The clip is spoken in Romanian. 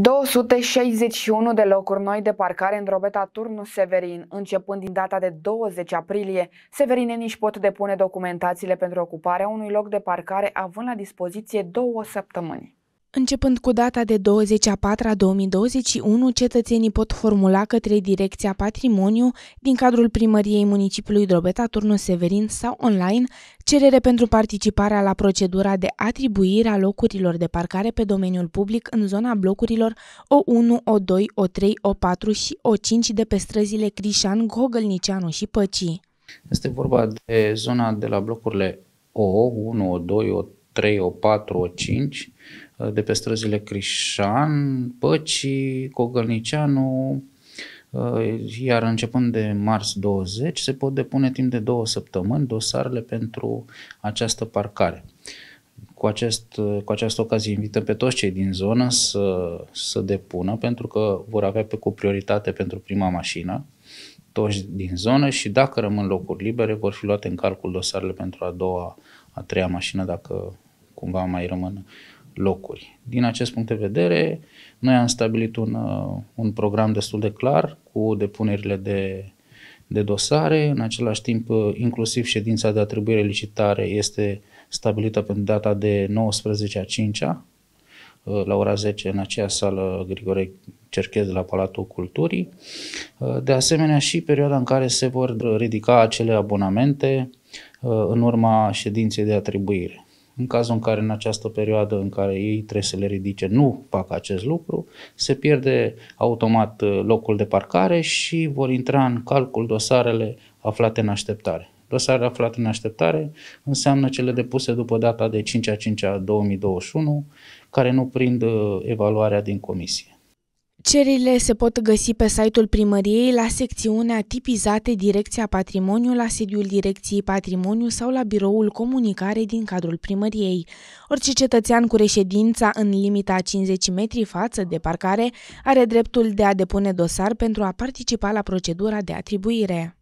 261 de locuri noi de parcare în drobeta Turnul Severin. Începând din data de 20 aprilie, severinenii pot depune documentațiile pentru ocuparea unui loc de parcare având la dispoziție două săptămâni. Începând cu data de 24 a 2021, cetățenii pot formula către Direcția Patrimoniu din cadrul primăriei municipiului Drobeta, Turnul Severin sau online cerere pentru participarea la procedura de atribuire a locurilor de parcare pe domeniul public în zona blocurilor O1, O2, O3, O4 și O5 de pe străzile Crișan, Gogălnicianu și Păcii. Este vorba de zona de la blocurile O1, O2, O3, 3, o 4, o 5, uh, de pe străzile Crișan, Păcii, Cogălniceanu, uh, iar începând de mars 20 se pot depune timp de două săptămâni dosarele pentru această parcare. Cu, acest, uh, cu această ocazie invităm pe toți cei din zonă să, să depună pentru că vor avea pe cu prioritate pentru prima mașină toți din zonă și dacă rămân locuri libere vor fi luate în calcul dosarele pentru a doua, a treia mașină dacă cumva mai rămân locuri. Din acest punct de vedere, noi am stabilit un, uh, un program destul de clar cu depunerile de, de dosare, în același timp uh, inclusiv ședința de atribuire licitare este stabilită pentru data de 19 a 5 -a, uh, la ora 10 în aceea sală Grigore Cerchez de la Palatul Culturii. De asemenea și perioada în care se vor ridica acele abonamente în urma ședinței de atribuire. În cazul în care în această perioadă în care ei trebuie să le ridice nu fac acest lucru, se pierde automat uh, locul de parcare și vor intra în calcul dosarele aflate în așteptare. Dosarele aflate în așteptare înseamnă cele depuse după data de 5 a 5 a 2021, care nu prind uh, evaluarea din comisie. Cerile se pot găsi pe site-ul primăriei la secțiunea tipizate Direcția Patrimoniu la sediul Direcției Patrimoniu sau la biroul comunicare din cadrul primăriei. Orice cetățean cu reședința în limita 50 metri față de parcare are dreptul de a depune dosar pentru a participa la procedura de atribuire.